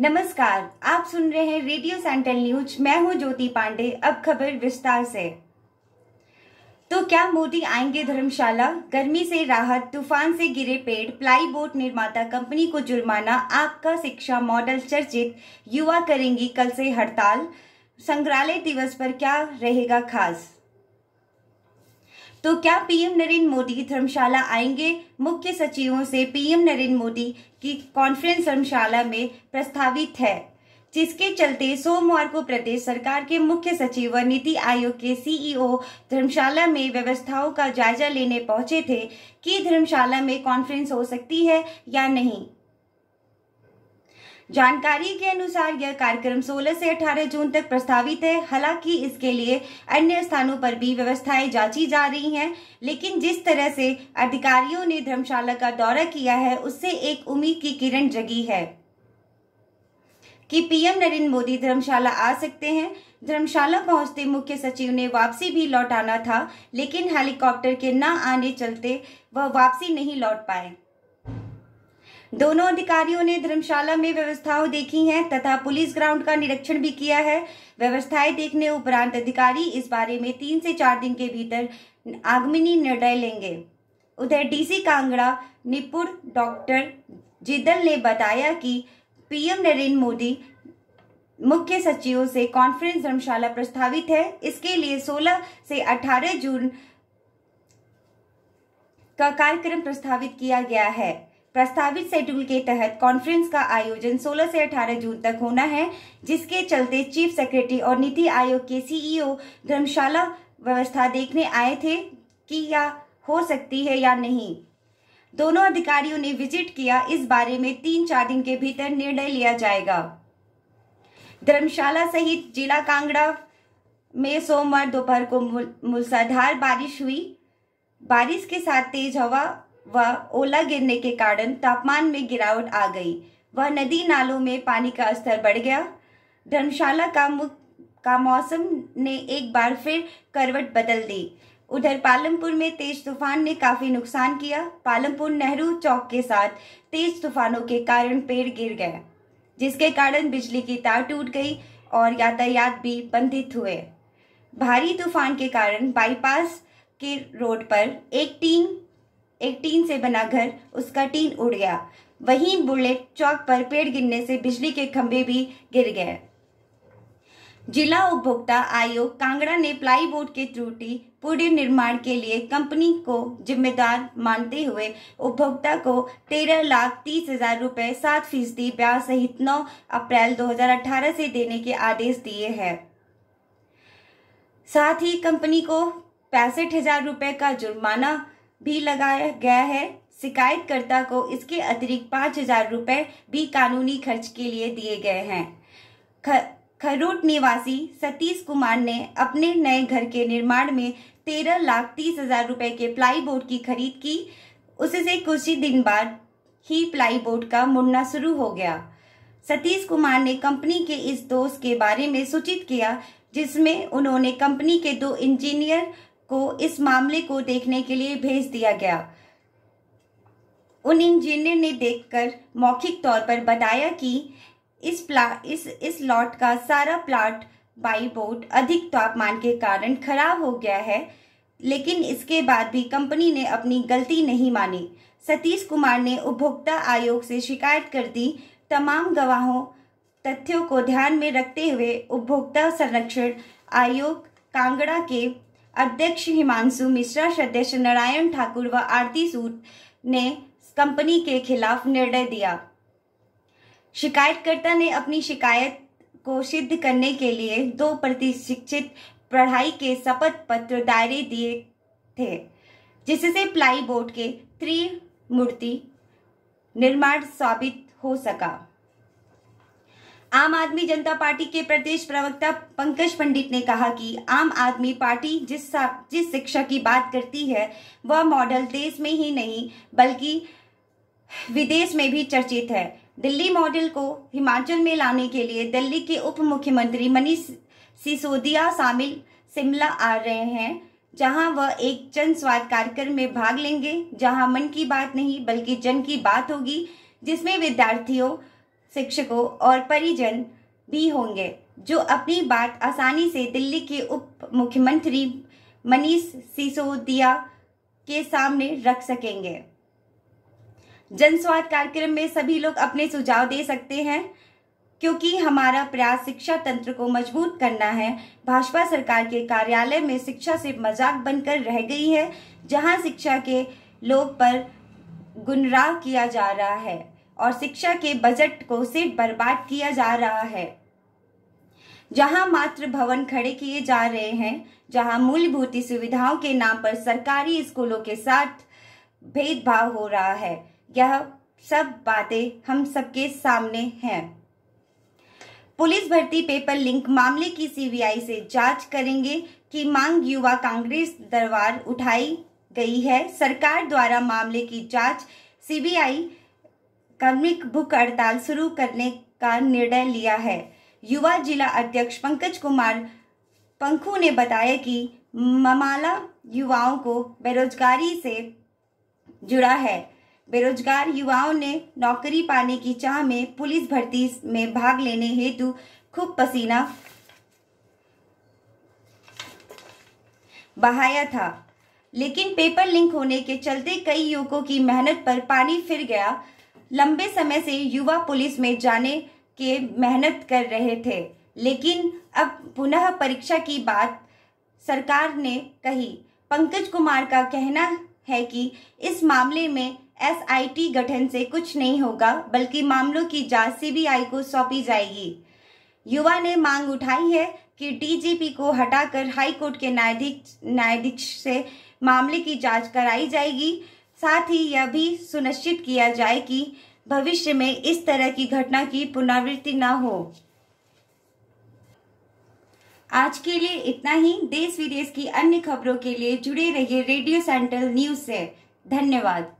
नमस्कार आप सुन रहे हैं रेडियो सेंट्रल न्यूज मैं हूं ज्योति पांडे अब खबर विस्तार से तो क्या मोदी आएंगे धर्मशाला गर्मी से राहत तूफान से गिरे पेड़ प्लाई बोट निर्माता कंपनी को जुर्माना आपका शिक्षा मॉडल चर्चित युवा करेंगी कल से हड़ताल संग्रहालय दिवस पर क्या रहेगा खास तो क्या पीएम नरेंद्र मोदी धर्मशाला आएंगे मुख्य सचिवों से पीएम नरेंद्र मोदी की कॉन्फ्रेंस धर्मशाला में प्रस्तावित है जिसके चलते सोमवार को प्रदेश सरकार के मुख्य सचिव व नीति आयोग के सीईओ धर्मशाला में व्यवस्थाओं का जायजा लेने पहुंचे थे कि धर्मशाला में कॉन्फ्रेंस हो सकती है या नहीं जानकारी के अनुसार यह कार्यक्रम 16 से 18 जून तक प्रस्तावित है हालांकि इसके लिए अन्य स्थानों पर भी व्यवस्थाएं जांची जा रही हैं लेकिन जिस तरह से अधिकारियों ने धर्मशाला का दौरा किया है उससे एक उम्मीद की किरण जगी है कि पीएम नरेंद्र मोदी धर्मशाला आ सकते हैं धर्मशाला पहुंचते मुख्य सचिव ने वापसी भी लौटाना था लेकिन हेलीकॉप्टर के न आने चलते वह वापसी नहीं लौट पाए दोनों अधिकारियों ने धर्मशाला में व्यवस्थाओं देखी हैं तथा पुलिस ग्राउंड का निरीक्षण भी किया है व्यवस्थाएं देखने उपरांत अधिकारी इस बारे में तीन से चार दिन के भीतर आगमिनी निर्णय लेंगे उधर डीसी कांगड़ा निपुण डॉक्टर जिदल ने बताया कि पीएम नरेंद्र मोदी मुख्य सचिवों से कॉन्फ्रेंस धर्मशाला प्रस्तावित है इसके लिए 16 से 18 जून का कार्यक्रम प्रस्तावित किया गया है प्रस्तावित शेड्यूल के तहत कॉन्फ्रेंस का आयोजन 16 से 18 जून तक होना है जिसके चलते चीफ सेक्रेटरी और नीति आयोग के सीईओ e धर्मशाला व्यवस्था देखने आए थे कि या हो सकती है या नहीं दोनों अधिकारियों ने विजिट किया इस बारे में तीन चार दिन के भीतर निर्णय लिया जाएगा धर्मशाला सहित जिला कांगड़ा में सोमवार दोपहर को मूसलाधार बारिश हुई बारिश के साथ तेज हवा व ओला गिरने के कारण तापमान में गिरावट आ गई वह नदी नालों में पानी का स्तर बढ़ गया धर्मशाला का मुख का मौसम ने एक बार फिर करवट बदल दी उधर पालमपुर में तेज तूफान ने काफी नुकसान किया पालमपुर नेहरू चौक के साथ तेज तूफानों के कारण पेड़ गिर गए जिसके कारण बिजली की तार टूट गई और यातायात भी बंधित हुए भारी तूफान के कारण बाईपास के रोड पर एक टीम एक टीन से बना घर उसका टीन उड़ गया वहीं बुलेट चौक पर पेड़ गिरने से बिजली के खंभे भी गिर गए जिला उपभोक्ता आयोग कांगड़ा ने प्लाई बोर्ड के त्रुटि पूर्ण निर्माण के लिए कंपनी को जिम्मेदार मानते हुए उपभोक्ता को तेरह लाख तीस हजार रुपए सात फीसदी ब्याज सहित नौ अप्रैल 2018 से देने के आदेश दिए हैं साथ ही कंपनी को पैंसठ हजार रुपए का जुर्माना भी लगाया गया है शिकायतकर्ता को इसके अतिरिक्त पाँच हजार रुपये भी कानूनी खर्च के लिए दिए गए हैं ख, खरूट निवासी सतीश कुमार ने अपने नए घर के निर्माण में तेरह लाख तीस हजार रुपये के प्लाई बोर्ड की खरीद की उससे कुछ ही दिन बाद ही प्लाई बोर्ड का मुड़ना शुरू हो गया सतीश कुमार ने कंपनी के इस दोष के बारे में सूचित किया जिसमें उन्होंने कंपनी के दो इंजीनियर को इस मामले को देखने के लिए भेज दिया गया उन इंजीनियर ने देखकर मौखिक तौर पर बताया कि इस प्ला इस इस लॉट का सारा प्लाट बाई बोट अधिक तापमान के कारण खराब हो गया है लेकिन इसके बाद भी कंपनी ने अपनी गलती नहीं मानी सतीश कुमार ने उपभोक्ता आयोग से शिकायत कर दी तमाम गवाहों तथ्यों को ध्यान में रखते हुए उपभोक्ता संरक्षण आयोग कांगड़ा के अध्यक्ष हिमांशु मिश्रा सदस्य नारायण ठाकुर व आरती सूद ने कंपनी के खिलाफ निर्णय दिया शिकायतकर्ता ने अपनी शिकायत को सिद्ध करने के लिए दो प्रतिशिक्षित पढ़ाई के शपथ पत्र दायरे दिए थे जिससे प्लाई बोर्ड के त्रिमूर्ति निर्माण साबित हो सका आम आदमी जनता पार्टी के प्रदेश प्रवक्ता पंकज पंडित ने कहा कि आम आदमी पार्टी जिस जिस शिक्षा की बात करती है वह मॉडल देश में ही नहीं बल्कि विदेश में भी चर्चित है दिल्ली मॉडल को हिमाचल में लाने के लिए दिल्ली के उप मुख्यमंत्री मनीष सिसोदिया शामिल शिमला आ रहे हैं जहां वह एक जन स्वाद कार्यक्रम में भाग लेंगे जहां मन की बात नहीं बल्कि जन की बात होगी जिसमें विद्यार्थियों शिक्षकों और परिजन भी होंगे जो अपनी बात आसानी से दिल्ली के उप मुख्यमंत्री मनीष सिसोदिया के सामने रख सकेंगे जनस्वाद कार्यक्रम में सभी लोग अपने सुझाव दे सकते हैं क्योंकि हमारा प्रयास शिक्षा तंत्र को मजबूत करना है भाजपा सरकार के कार्यालय में शिक्षा से मजाक बनकर रह गई है जहां शिक्षा के लोग पर गुनराह किया जा रहा है और शिक्षा के बजट को सिर्फ बर्बाद किया जा रहा है जहां मात्र भवन खड़े किए जा रहे हैं जहां मूलभूत सुविधाओं के नाम पर सरकारी स्कूलों के साथ भेदभाव हो रहा है यह सब बातें हम सबके सामने हैं पुलिस भर्ती पेपर लिंक मामले की सीबीआई से जांच करेंगे कि मांग युवा कांग्रेस दरबार उठाई गई है सरकार द्वारा मामले की जांच सीबीआई कार्मिक भूख हड़ताल शुरू करने का निर्णय लिया है युवा जिला अध्यक्ष पंकज कुमार पंखू ने बताया कि ममाला युवाओं को बेरोजगारी से जुड़ा है बेरोजगार युवाओं ने नौकरी पाने की चाह में पुलिस भर्ती में भाग लेने हेतु खूब पसीना बहाया था लेकिन पेपर लिंक होने के चलते कई युवकों की मेहनत पर पानी फिर गया लंबे समय से युवा पुलिस में जाने के मेहनत कर रहे थे लेकिन अब पुनः परीक्षा की बात सरकार ने कही पंकज कुमार का कहना है कि इस मामले में एसआईटी गठन से कुछ नहीं होगा बल्कि मामलों की जांच सीबीआई को सौंपी जाएगी युवा ने मांग उठाई है कि डीजीपी को हटाकर हाईकोर्ट के न्यायाधीश न्यायाधीश से मामले की जांच कराई जाएगी साथ ही यह भी सुनिश्चित किया जाए कि भविष्य में इस तरह की घटना की पुनरावृत्ति न हो आज के लिए इतना ही देश विदेश की अन्य खबरों के लिए जुड़े रहिए रेडियो सेंट्रल न्यूज से धन्यवाद